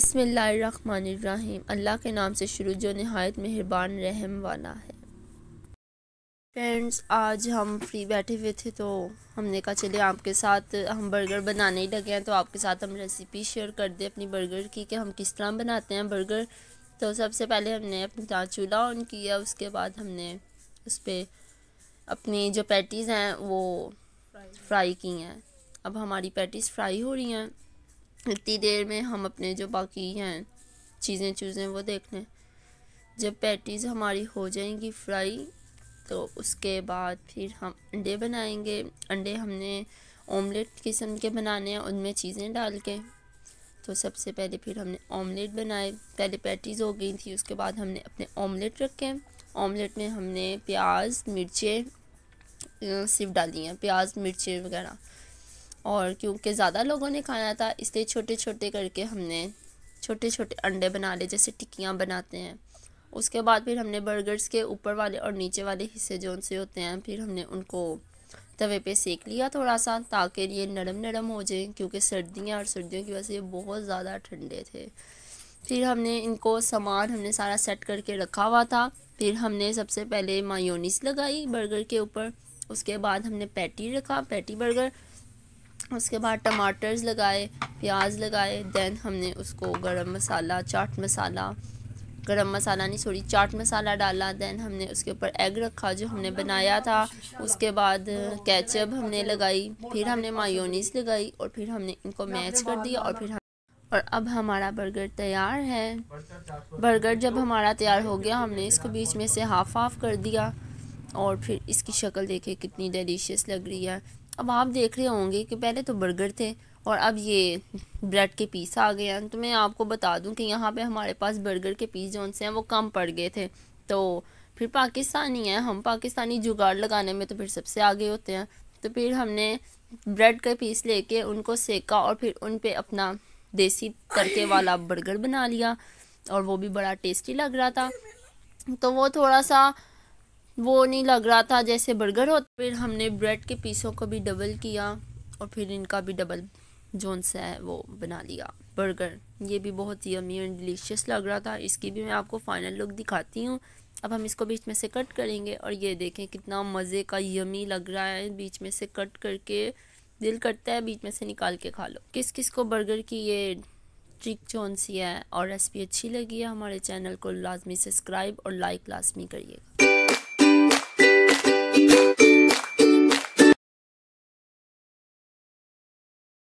बिसमीम अल्लाह के नाम से शुरू जो नहायत मेहरबान रहम वाला है फ्रेंड्स आज हम फ्री बैठे हुए थे तो हमने कहा चले आपके साथ हम बर्गर बनाने ही लगे हैं तो आपके साथ हम रेसिपी शेयर कर दें अपनी बर्गर की कि हम किस तरह बनाते हैं बर्गर तो सबसे पहले हमने अपना चूल्हा ऑन किया उसके बाद हमने उस पर अपनी जो पैटीज़ हैं वो फ्राई की हैं अब हमारी पैटीज़ फ्राई हो रही हैं इतनी देर में हम अपने जो बाकी हैं चीज़ें चूज़ें वो देख लें जब पैटीज़ हमारी हो जाएंगी फ्राई तो उसके बाद फिर हम अंडे बनाएंगे अंडे हमने ऑमलेट किस्म के बनाने हैं उनमें चीज़ें डाल के तो सबसे पहले फिर हमने ऑमलेट बनाए पहले पैटीज़ हो गई थी उसके बाद हमने अपने ऑमलेट रखे ऑमलेट में हमने प्याज मिर्चें सिर्फ डाली हैं प्याज मिर्चें वगैरह और क्योंकि ज़्यादा लोगों ने खाना था इसलिए छोटे छोटे करके हमने छोटे छोटे अंडे बना लिए जैसे टिक्कियाँ बनाते हैं उसके बाद फिर हमने बर्गर्स के ऊपर वाले और नीचे वाले हिस्से जो उनसे होते हैं फिर हमने उनको तवे पे सेक लिया थोड़ा सा ताकि ये नरम नरम हो जाए क्योंकि सर्दियाँ और सर्दियों की वजह से ये बहुत ज़्यादा ठंडे थे फिर हमने इनको सामान हमने सारा सेट करके रखा हुआ था फिर हमने सबसे पहले मायोनीस लगाई बर्गर के ऊपर उसके बाद हमने पैटी रखा पैटी बर्गर उसके बाद टमाटर्स लगाए प्याज लगाए दैन हमने उसको गरम मसाला चाट मसाला गरम मसाला नहीं सॉरी चाट मसाला डाला दैन हमने उसके ऊपर एग रखा जो हमने बनाया था उसके बाद कैचअप हमने लगाई फिर हमने मायोनीस लगाई और फिर हमने इनको मैच कर दिया और फिर हम और अब हमारा बर्गर तैयार है बर्गर जब हमारा तैयार हो गया हमने इसको बीच में से हाफ हाफ कर दिया और फिर इसकी शक्ल देखे कितनी डेलीशियस लग रही है अब आप देख रहे होंगे कि पहले तो बर्गर थे और अब ये ब्रेड के पीस आ गए हैं तो मैं आपको बता दूं कि यहाँ पे हमारे पास बर्गर के पीस जो उनसे हैं वो कम पड़ गए थे तो फिर पाकिस्तानी हैं हम पाकिस्तानी जुगाड़ लगाने में तो फिर सबसे आगे होते हैं तो फिर हमने ब्रेड का पीस लेके उनको सेका और फिर उन पर अपना देसी तड़के वाला बर्गर बना लिया और वो भी बड़ा टेस्टी लग रहा था तो वो थोड़ा सा वो नहीं लग रहा था जैसे बर्गर हो फिर हमने ब्रेड के पीसों को भी डबल किया और फिर इनका भी डबल जोन सा है वो बना लिया बर्गर ये भी बहुत ही यमी एंड डिलीशियस लग रहा था इसकी भी मैं आपको फाइनल लुक दिखाती हूँ अब हम इसको बीच में से कट करेंगे और ये देखें कितना मज़े का यमी लग रहा है बीच में से कट करके दिल करता है बीच में से निकाल के खा लो किस किस को बर्गर की ये ट्रिक जोन सी है और रेसिपी अच्छी लगी है हमारे चैनल को लाजमी सब्सक्राइब और लाइक लाजमी करिएगा